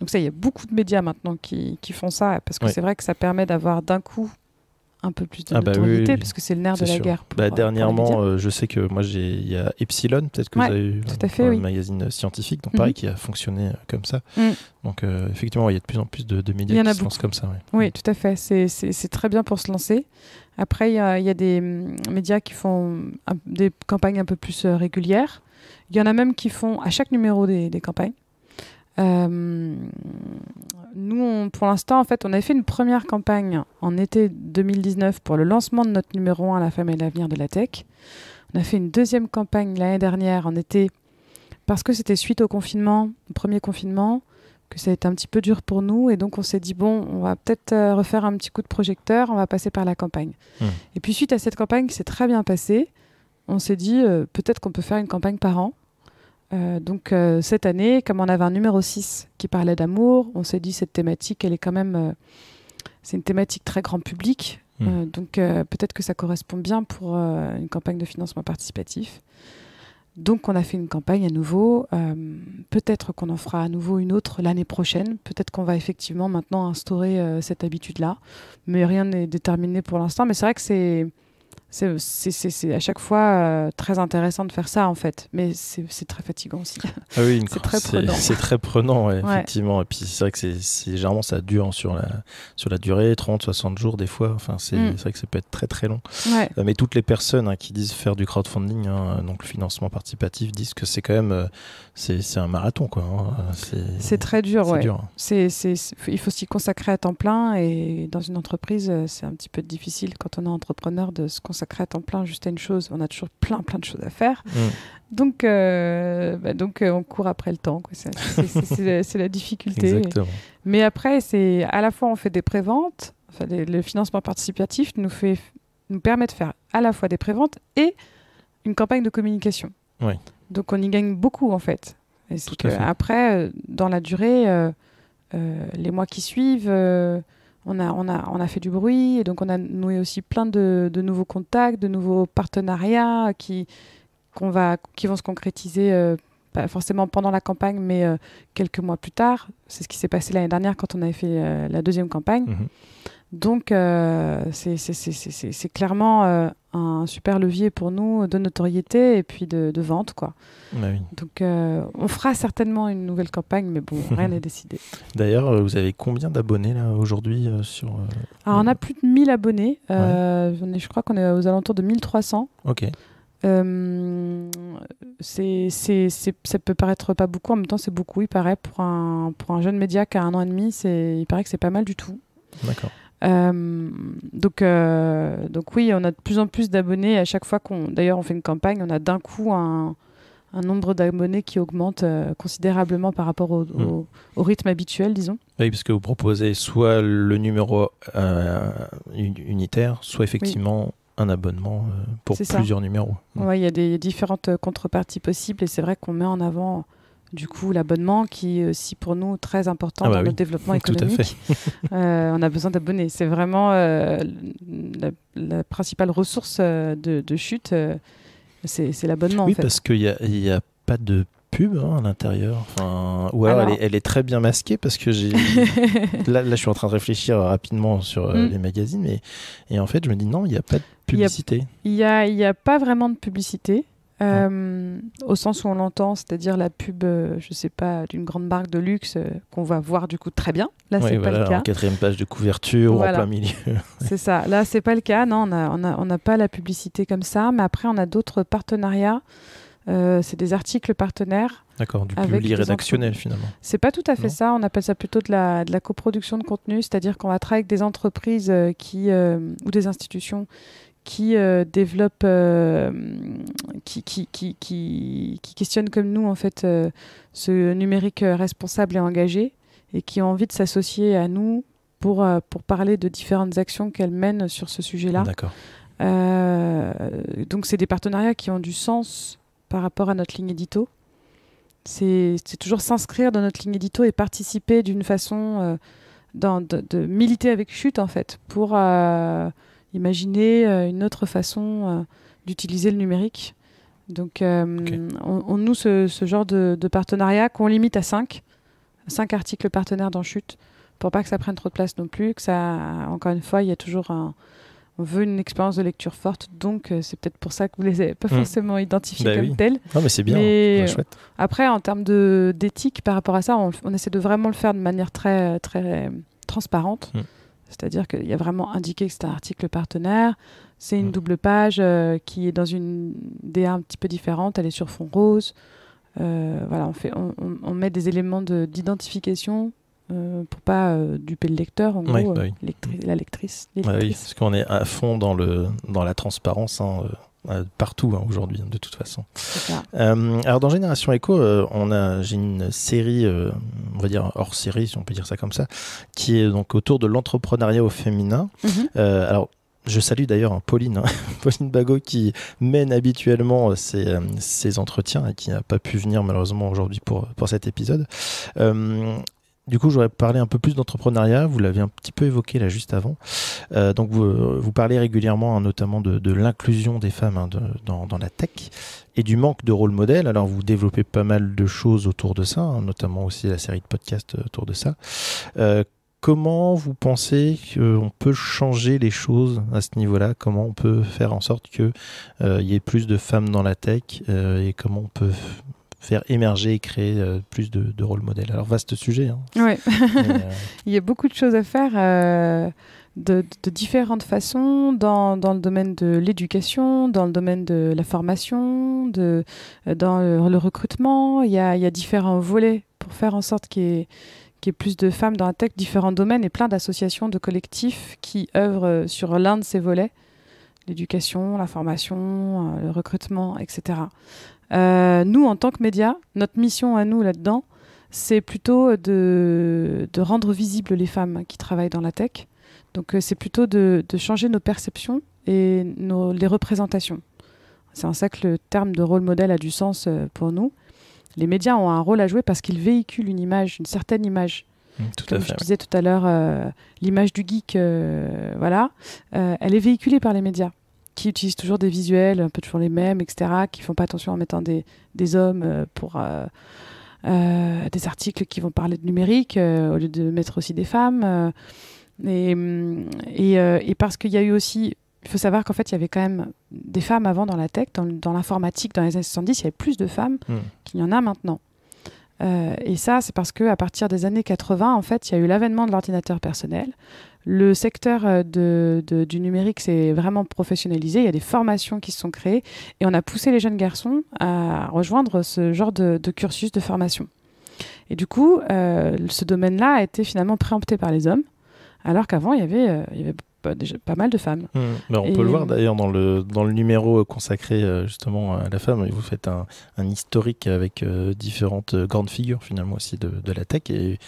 Donc ça, il y a beaucoup de médias maintenant qui, font ça parce que c'est vrai que ça permet d'avoir d'un coup un peu plus de ah bah parce que c'est le nerf de la guerre. Bah, dernièrement, euh, je sais que moi, il y a Epsilon, peut-être que vous avez eu, un magazine scientifique, donc mhm. qui a fonctionné euh, comme ça. Mm. Donc euh, effectivement, il y a de plus en plus de, médias qui se lancent comme ça. Oui, mm. tout à fait. C'est très bien pour se lancer. Après, il y, a des mm, médias qui font des campagnes un peu plus régulières. Il y en a même qui font à chaque numéro des, campagnes. Euh, nous, pour l'instant, en fait, on a fait une première campagne en été 2019 pour le lancement de notre numéro 1, La femme et l'avenir de la tech. On a fait une deuxième campagne l'année dernière en été parce que c'était suite au confinement, au premier confinement, que ça a été un petit peu dur pour nous. Et donc, on s'est dit, bon, on va peut-être euh, refaire un petit coup de projecteur, on va passer par la campagne. Mmh. Et puis, suite à cette campagne qui s'est très bien passée, on s'est dit, euh, peut-être qu'on peut faire une campagne par an. Euh, donc euh, cette année, comme on avait un numéro 6 qui parlait d'amour, on s'est dit cette thématique, elle est quand même, euh, c'est une thématique très grand public, hmm. donc peut-être que ça correspond bien pour une campagne de financement participatif. Donc on a fait une campagne à nouveau, peut-être qu'on en fera à nouveau une autre l'année prochaine, peut-être qu'on va effectivement maintenant instaurer cette habitude-là, mais rien n'est déterminé pour l'instant, mais c'est vrai que c'est c'est à chaque fois euh, très intéressant de faire ça en fait, mais c'est très fatigant aussi. *laughs* Ah c'est très prenant. C'est très prenant, effectivement. Et puis c'est vrai que c'est généralement ça dure sur la, sur la durée, 30, 60 jours des fois. Enfin, mm. c'est vrai que ça peut être très très long. Euh, mais toutes les personnes hein, qui disent faire du crowdfunding, hein, euh, donc le financement participatif, disent que c'est quand même c'est un marathon quoi. Hein. C'est très dur, ouais. Dur, il faut s'y consacrer à temps plein et dans une entreprise, c'est un petit peu difficile quand on est entrepreneur de se consacrer crête en plein juste à une chose, on a toujours plein, plein de choses à faire. Mm. Donc, euh, bah, donc euh, on court après le temps. C'est la, difficulté. Mais après, c'est à la fois on fait des préventes. Enfin, le financement participatif nous fait nous permet de faire à la fois des préventes et une campagne de communication. Donc on y gagne beaucoup en fait. fait. Après, euh, dans la durée, les mois qui suivent on a, on, a, on a fait du bruit, et donc on a noué aussi plein de, nouveaux contacts, de nouveaux partenariats qui, va, qui vont se concrétiser, euh, pas forcément pendant la campagne, mais euh, quelques mois plus tard. C'est ce qui s'est passé l'année dernière quand on avait fait euh, la deuxième campagne. Mhm. Donc, c'est clairement un super levier pour nous de notoriété et puis de, vente. Quoi. Bah Donc euh, on fera certainement une nouvelle campagne, mais bon, rien n'est *laughs* décidé. D'ailleurs, euh, vous avez combien d'abonnés là aujourd'hui euh, sur Alors, ah, On a plus de 1000 abonnés. je crois qu'on est aux alentours de 1300. Ok. Hum, C ça peut paraître pas beaucoup, en même temps c'est beaucoup, il paraît, pour un, pour un jeune média qui a un an et demi, il paraît que c'est pas mal du tout. D'accord. Euh, donc, euh, donc oui, on a de plus en plus d'abonnés à chaque fois qu'on. D'ailleurs, on fait une campagne, on a d'un coup un, nombre d'abonnés qui augmente euh, considérablement par rapport hmm. au, rythme habituel, disons. Oui, parce que vous proposez soit le numéro unitaire, soit effectivement un abonnement pour plusieurs numéros. Oui, il y a des différentes contreparties possibles et c'est vrai qu'on met en avant du coup l'abonnement qui est aussi pour nous très important ah bah dans notre développement *laughs* économique. Euh, on a besoin d'abonnés. C'est vraiment euh, la, principale ressource euh, de, chute, c'est l'abonnement. Oui, parce qu'il n'y a, pas de pub hein, à l'intérieur. Enfin, ou alors, Elle, est, très bien masquée parce que j'ai... *laughs* là, je suis en train de réfléchir rapidement sur mm. les magazines mais... et en fait, je me dis non, il n'y a pas de publicité. Il n'y y a pas vraiment de publicité. Euh, au sens où on l'entend, c'est-à-dire la pub, euh, je ne sais pas, d'une grande marque de luxe euh, qu'on va voir du coup très bien. Là, c'est pas le cas. quatrième page de couverture ou en plein milieu. *laughs* c'est ça. Là, c'est pas le cas. Non, on n'a pas la publicité comme ça. Mais après, on a d'autres partenariats. c'est des articles partenaires. D'accord, du public rédactionnel finalement. C'est pas tout à fait ça. On appelle ça plutôt de la, de la coproduction de contenu, c'est-à-dire qu'on va travailler avec des entreprises qui ou des institutions qui euh, développe, euh, qui, qui, qui, qui, questionne comme nous en fait euh, ce numérique responsable et engagé et qui ont envie de s'associer à nous pour, pour parler de différentes actions qu'elles mènent sur ce sujet-là. D'accord. donc c'est des partenariats qui ont du sens par rapport à notre ligne édito. C'est toujours s'inscrire dans notre ligne édito et participer d'une façon dans, de, de, militer avec chute en fait pour imaginer euh, une autre façon euh, d'utiliser le numérique. Donc, euh, on, nous, ce, genre de, partenariat qu'on limite à 5, cinq articles partenaires dans Chute, pour pas que ça prenne trop de place non plus, que ça, encore une fois, il y a toujours un, on veut une expérience de lecture forte, donc c'est peut-être pour ça que vous les avez pas hmm. forcément identifiés bah comme tels. Non, mais c'est bien. chouette. Après, en termes d'éthique par rapport à ça, on, essaie de vraiment le faire de manière très, très transparente. Hmm. C'est-à-dire qu'il y a vraiment indiqué que c'est un article partenaire. C'est une double page euh, qui est dans une DA un petit peu différente. Elle est sur fond rose. Euh, voilà, on, fait, on, met des éléments d'identification pour euh, pour pas euh, duper le lecteur, en gros, bah la lectrice. Bah oui, parce qu'on est à fond dans, le, dans la transparence. Hein, euh, partout hein, aujourd'hui, hein, de toute façon. Euh, alors dans Génération Echo, euh, on a j'ai une série, on va dire hors série, si on peut dire ça comme ça, qui est donc autour de l'entrepreneuriat au féminin. Mhm. alors je salue d'ailleurs hein, Pauline, *laughs* Pauline Bagot qui mène habituellement ces entretiens et qui n'a pas pu venir malheureusement aujourd'hui pour, pour cet épisode du coup, j'aurais parlé un peu plus d'entrepreneuriat. Vous l'avez un petit peu évoqué là juste avant. Euh, donc, euh, vous, parlez régulièrement hein, notamment de, l'inclusion des femmes hein, dans, la tech et du manque de rôle modèle. Alors, vous développez pas mal de choses autour de ça, hein, notamment aussi la série de podcasts autour de ça. Euh, comment vous pensez qu'on peut changer les choses à ce niveau-là Comment on peut faire en sorte qu'il y ait plus de femmes dans la tech Et comment on peut faire émerger et créer euh, plus de, rôles modèles. Alors vaste sujet. Hein. Euh, *laughs* il y a beaucoup de choses à faire euh, de, différentes façons dans, dans le domaine de l'éducation, dans le domaine de la formation, de, dans le, recrutement. Il y, a, il y a différents volets pour faire en sorte qu'il qu'il y ait plus de femmes dans la tech, différents domaines et plein d'associations, de collectifs qui œuvrent sur l'un de ces volets l'éducation, la formation, le recrutement, etc. Euh, nous, en tant que médias, notre mission à nous là-dedans, c'est plutôt de, rendre visibles les femmes qui travaillent dans la tech. Donc euh, c'est plutôt de, changer nos perceptions et les représentations. C'est en ça que le terme de rôle modèle a du sens euh, pour nous. Les médias ont un rôle à jouer parce qu'ils véhiculent une image, une certaine image. Mmh, tout à fait, je disais tout à l'heure, l'image du geek, voilà, elle est véhiculée par les médias qui utilisent toujours des visuels un peu toujours les mêmes, etc., qui font pas attention en mettant des, des hommes euh, pour euh, euh, des articles qui vont parler de numérique au lieu de mettre aussi des femmes. et, mm, et, parce qu'il y a eu aussi il faut savoir qu'en fait, il y avait quand même des femmes avant dans la tech, dans, l'informatique, dans les années 70, il y avait plus de femmes hmm. qu'il y en a maintenant. Euh, et ça, c'est parce que à partir des années 80, en fait, il y a eu l'avènement de l'ordinateur personnel. Le secteur euh, du numérique s'est vraiment professionnalisé. Il y a des formations qui se sont créées et on a poussé les jeunes garçons à rejoindre ce genre de, cursus de formation. Et du coup, euh, ce domaine-là a été finalement préempté par les hommes, alors qu'avant, il, il y avait pas mal de femmes. Mais hmm. ben, on peut le voir d'ailleurs dans le, dans le numéro euh, consacré euh, justement à la femme. Vous faites un, historique avec euh, différentes grandes figures finalement aussi de, la tech et,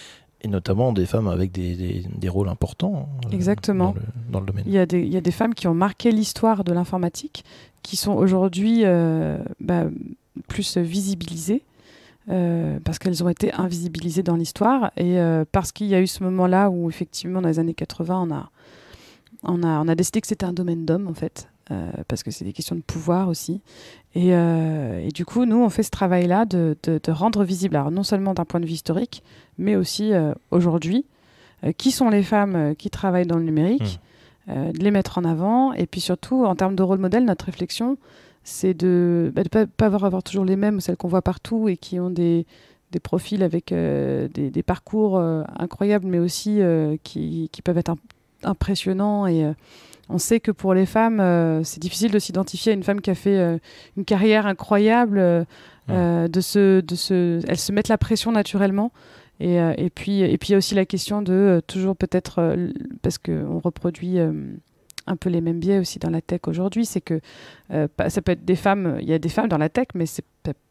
notamment des femmes avec des, des, rôles importants hein, Exactement. Dans, le, domaine. Il y, a des, il y, a des, femmes qui ont marqué l'histoire de l'informatique, qui sont aujourd'hui bah, plus visibilisées. parce qu'elles ont été invisibilisées dans l'histoire et parce qu'il y a eu ce moment-là où effectivement dans les années 80 on a, on a, décidé que c'était un domaine d'hommes, en fait, euh, parce que c'est des questions de pouvoir aussi. Et, euh, du coup, nous, on fait ce travail-là de, rendre visible, non seulement d'un point de vue historique, mais aussi euh, aujourd'hui, qui sont les femmes qui travaillent dans le numérique, mmh. de les mettre en avant, et puis surtout, en termes de rôle modèle, notre réflexion, c'est de ne bah, pas avoir, toujours les mêmes, celles qu'on voit partout et qui ont des, profils avec des, parcours incroyables, mais aussi qui, peuvent être impressionnant et euh, on sait que pour les femmes, euh, c'est difficile de s'identifier à une femme qui a fait euh, une carrière incroyable, de se, de se, elles se mettent la pression naturellement. Et, puis, et puis il y a aussi la question de toujours peut-être parce qu'on reproduit un peu les mêmes biais aussi dans la tech aujourd'hui, c'est que ça peut être des femmes, il y a des femmes dans la tech, mais c'est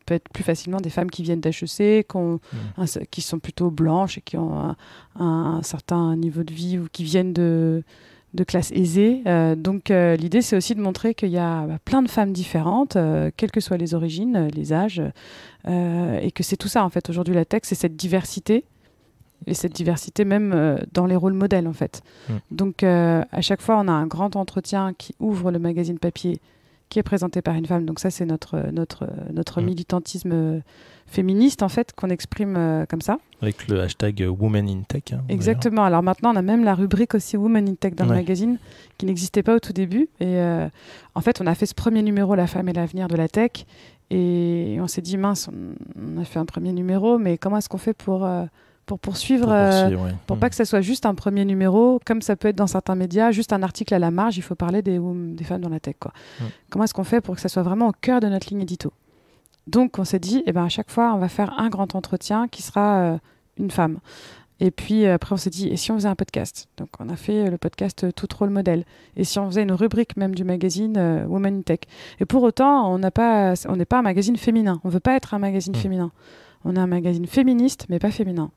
peut être plus facilement des femmes qui viennent d'HEC, qui, mm. qui, sont plutôt blanches et qui ont un, certain niveau de vie ou qui viennent de, de aisées. Euh, donc euh, l'idée, c'est aussi de montrer qu'il y a bah, plein de femmes différentes, euh, quelles que soient les origines, les âges, et que c'est tout ça, en fait, aujourd'hui, la tech, c'est cette diversité et cette diversité même dans les rôles modèles en fait. Mm. Donc à chaque fois, on a un grand entretien qui ouvre le magazine papier qui est présenté par une femme. Donc ça, c'est notre, notre, notre mm. militantisme euh, féministe, en fait, qu'on exprime euh, comme ça. Avec le hashtag Women in Tech. Hein, Exactement. Alors maintenant, on a même la rubrique aussi Women in Tech dans le magazine, qui n'existait pas au tout début. Et euh, en fait, on a fait ce premier numéro, La femme et l'avenir de la tech. Et on s'est dit, mince, on, a fait un premier numéro, mais comment est-ce qu'on fait pour pour poursuivre, pour, euh, hmm. pas que ça soit juste un premier numéro, comme ça peut être dans certains médias, juste un article à la marge, il faut parler des, femmes dans la tech. Hmm. Comment est-ce qu'on fait pour que ça soit vraiment au cœur de notre ligne édito Donc on s'est dit, eh ben, à chaque fois, on va faire un grand entretien qui sera euh, une femme. Et puis euh, après, on s'est dit, et si on faisait un podcast Donc on a fait le podcast Tout Rôle modèle. Et si on faisait une rubrique même du magazine Woman in Tech Et pour autant, on n'est pas un magazine féminin. On veut pas être un magazine hmm. féminin. On est un magazine féministe, mais pas féminin.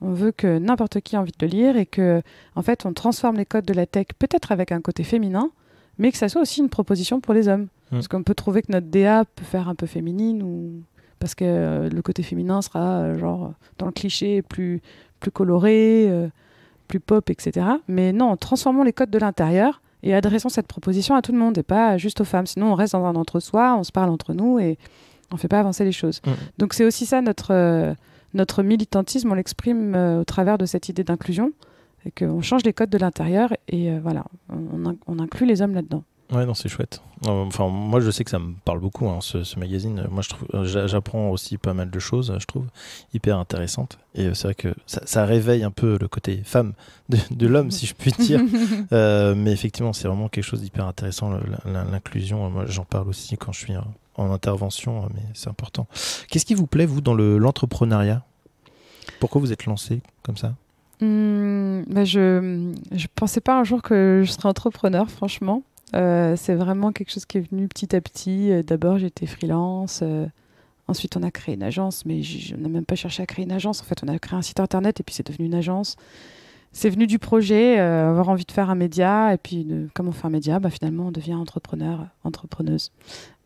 On veut que n'importe qui ait envie de le lire et que, en fait, on transforme les codes de la tech, peut-être avec un côté féminin, mais que ça soit aussi une proposition pour les hommes. Mm. Parce qu'on peut trouver que notre DA peut faire un peu féminine ou parce que euh, le côté féminin sera euh, genre dans le cliché plus plus coloré, euh, plus pop, etc. Mais non, transformons les codes de l'intérieur et adressons cette proposition à tout le monde et pas juste aux femmes. Sinon, on reste dans un entre-soi, on se parle entre nous et on ne fait pas avancer les choses. Mm. Donc c'est aussi ça notre notre militantisme, on l'exprime euh, au travers de cette idée d'inclusion, et qu'on change les codes de l'intérieur, et euh, voilà, on, inclut les hommes là-dedans. Ouais, non, c'est chouette. Enfin, moi, je sais que ça me parle beaucoup, hein, ce, magazine. Moi, je trouve, j'apprends aussi pas mal de choses, je trouve, hyper intéressantes. Et euh, c'est vrai que ça, réveille un peu le côté femme de, l'homme, si je puis dire. *laughs* Euh, mais effectivement, c'est vraiment quelque chose d'hyper intéressant, l'inclusion. Moi, j'en parle aussi quand je suis en intervention, euh, mais c'est important. Qu'est-ce qui vous plaît, vous, dans l'entrepreneuriat Pourquoi vous êtes lancé comme ça mmh, bah, je ne pensais pas un jour que je serais entrepreneur, franchement. Euh, c'est vraiment quelque chose qui est venu petit à petit. Euh, d'abord, j'étais freelance. Euh, ensuite, on a créé une agence, mais je n'ai même pas cherché à créer une agence. En fait, on a créé un site internet et puis c'est devenu une agence. C'est venu du projet, avoir envie de faire un média. Et puis, comment faire un média, bah, finalement, on devient entrepreneur, entrepreneuse.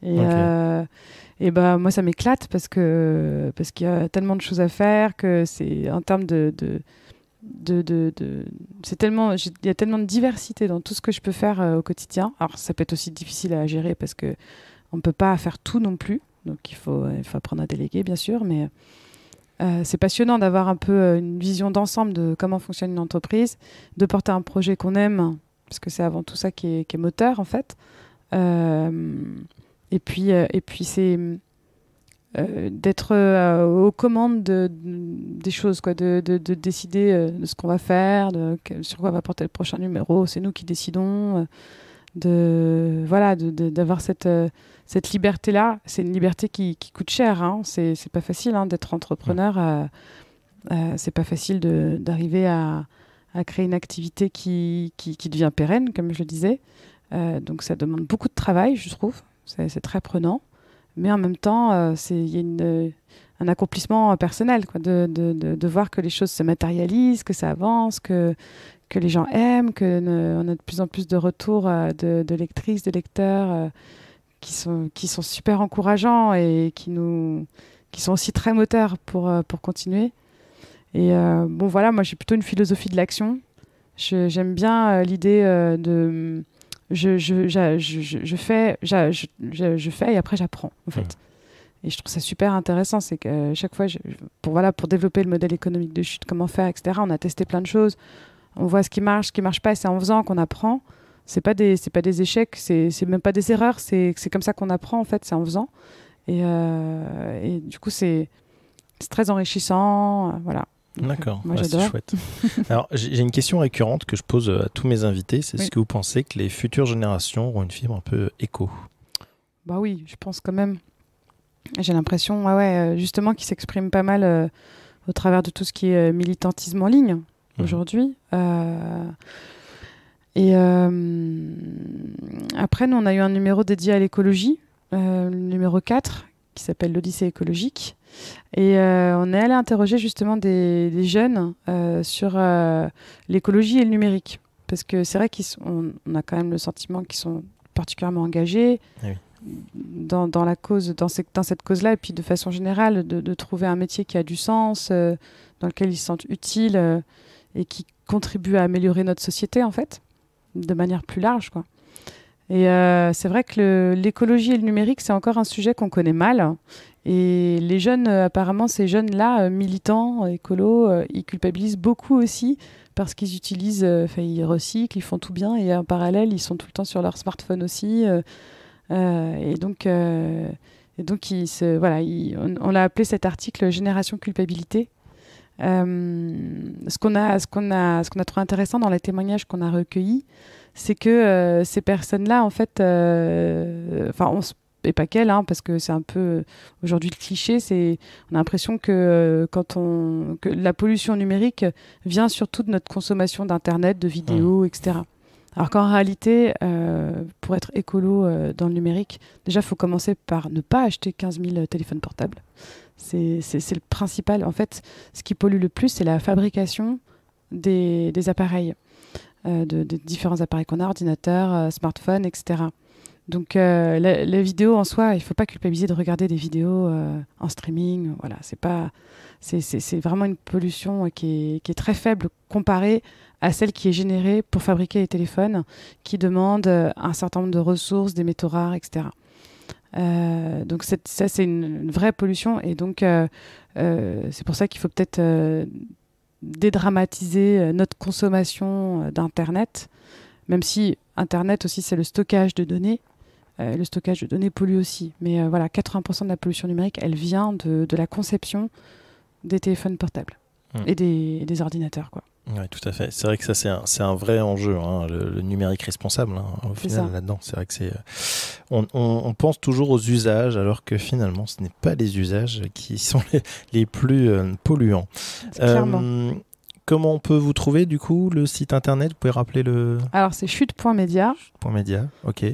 Et, bah, moi, ça m'éclate parce qu'il parce qu'il y a tellement de choses à faire que c'est en termes de de, c'est tellement il y a tellement de diversité dans tout ce que je peux faire euh, au quotidien alors ça peut être aussi difficile à gérer parce que on peut pas faire tout non plus donc il faut il faut apprendre à déléguer bien sûr mais euh, c'est passionnant d'avoir un peu euh, une vision d'ensemble de comment fonctionne une entreprise de porter un projet qu'on aime parce que c'est avant tout ça qui est, moteur en fait et puis et puis c'est euh, d'être euh, aux commandes de, des choses, quoi, de, de décider euh, de ce qu'on va faire, de, sur quoi va porter le prochain numéro. C'est nous qui décidons. de voilà d'avoir cette cette liberté là c'est une liberté qui, coûte cher hein. c'est pas facile d'être entrepreneur c'est pas facile hein, d'arriver à, à, créer une activité qui, qui, qui, devient pérenne comme je le disais donc ça demande beaucoup de travail je trouve c'est très prenant mais en même temps, euh, il y a une, euh, un accomplissement personnel, quoi, de, de, de, voir que les choses se matérialisent, que ça avance, que, que les gens aiment, qu'on on a de plus en plus de retours euh, de, lectrices, de lecteurs qui, sont, qui sont super encourageants et qui, nous, qui sont aussi très moteurs pour, pour continuer. Et bon, voilà, moi j'ai plutôt une philosophie de l'action. J'aime bien l'idée de je, je, je, je fais, je, fais et après j'apprends, en fait. Mmh. Et je trouve ça super intéressant, c'est que euh, chaque fois, pour, voilà, pour développer le modèle économique de chute, comment faire, etc., on a testé plein de choses, on voit ce qui marche, ce qui marche pas, et c'est en faisant qu'on apprend. C'est pas des, c'est pas des échecs, c'est, c'est même pas des erreurs, c'est, c'est comme ça qu'on apprend, en fait, c'est en faisant. Et, euh, et du coup, c'est, c'est très enrichissant, euh, voilà. D'accord, ah, c'est chouette. Alors, j'ai une question récurrente que je pose euh, à tous mes invités c'est ce que vous pensez que les futures générations auront une fibre un peu éco Bah oui, je pense quand même. J'ai l'impression, ouais, euh, justement, qu'ils s'expriment pas mal euh, au travers de tout ce qui est militantisme en ligne mmh. aujourd'hui. Et après, nous, on a eu un numéro dédié à l'écologie, le numéro 4, qui s'appelle l'Odyssée écologique. Et euh, on est allé interroger justement des, jeunes euh, sur euh, l'écologie et le numérique. Parce que c'est vrai qu'on a quand même le sentiment qu'ils sont particulièrement engagés ah dans, la cause, dans, cette cause-là, et puis de façon générale, de, de, trouver un métier qui a du sens, dans lequel ils se sentent utiles et qui contribue à améliorer notre société, en fait, de manière plus large. Quoi. Et euh, c'est vrai que l'écologie et le numérique, c'est encore un sujet qu'on connaît mal. Et les jeunes, euh, apparemment, ces jeunes-là, euh, militants, écolos, ils culpabilisent beaucoup aussi parce qu'ils utilisent, enfin, ils recyclent, ils font tout bien. Et en parallèle, ils sont tout le temps sur leur smartphone aussi. et donc. on, l'a appelé cet article Génération culpabilité. ce qu'on a, ce qu'on a trouvé intéressant dans les témoignages qu'on a recueillis, c'est que euh, ces personnes-là, en fait, euh, enfin, on et pas qu'elles, hein, parce que c'est un peu euh, aujourd'hui le cliché, c'est on a l'impression que quand on que la pollution numérique vient surtout de notre consommation d'internet, de vidéos, etc. Alors qu'en réalité, pour être écolo dans le numérique, déjà faut commencer par ne pas acheter 15 000 téléphones portables. C'est le principal. En fait, ce qui pollue le plus, c'est la fabrication des appareils. Euh, de, différents appareils qu'on a, ordinateurs, euh, smartphones, etc. Donc euh, les la, vidéo en soi, il faut pas culpabiliser de regarder des vidéos en streaming. Voilà, c'est pas, c'est vraiment une pollution qui est, qui est, très faible comparée à celle qui est générée pour fabriquer les téléphones, qui demande un certain nombre de ressources, des métaux rares, etc. donc ça c'est une, une, vraie pollution et donc c'est pour ça qu'il faut peut-être dédramatiser euh, notre consommation euh, d'Internet, même si Internet aussi c'est le stockage de données. Euh, le stockage de données pollue aussi. Mais voilà, 80% de la pollution numérique, elle vient de, la conception des téléphones portables mmh. et, des, ordinateurs. Quoi. Oui, tout à fait. C'est vrai que ça, c'est un, vrai enjeu, hein, le, numérique responsable, hein, au final, là-dedans. C'est vrai que c'est. Euh, on, pense toujours aux usages, alors que finalement, ce n'est pas les usages qui *laughs* sont les, plus euh, polluants. Clairement. Euh, comment on peut vous trouver, du coup, le site internet Vous pouvez rappeler le. Alors, c'est chute.media. Chute.media, ok.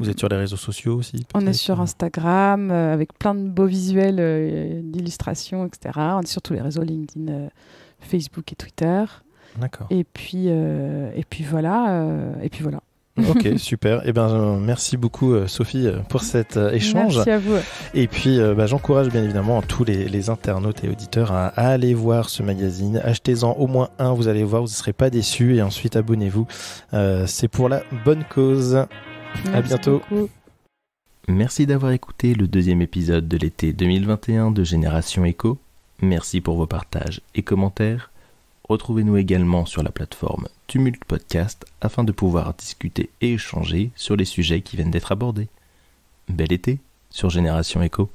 Vous êtes sur les réseaux sociaux aussi On est sur Instagram, avec plein de beaux visuels, d'illustrations, etc. On est sur tous les réseaux LinkedIn. Facebook et Twitter. D'accord. Et puis, euh, et puis voilà. Euh, et puis voilà. ok, *laughs* super. Et eh ben, merci beaucoup euh, Sophie pour cet échange. Merci à vous. Et puis, bah, j'encourage bien évidemment tous les, internautes et auditeurs à, aller voir ce magazine. Achetez-en au moins un, vous allez voir, vous ne serez pas déçus. Et ensuite, abonnez-vous. C'est pour la bonne cause. à bientôt. Merci d'avoir écouté le deuxième épisode de l'été 2021 de Génération Echo. Merci pour vos partages et commentaires. Retrouvez-nous également sur la plateforme Tumult Podcast afin de pouvoir discuter et échanger sur les sujets qui viennent d'être abordés. Bel été sur Génération Echo.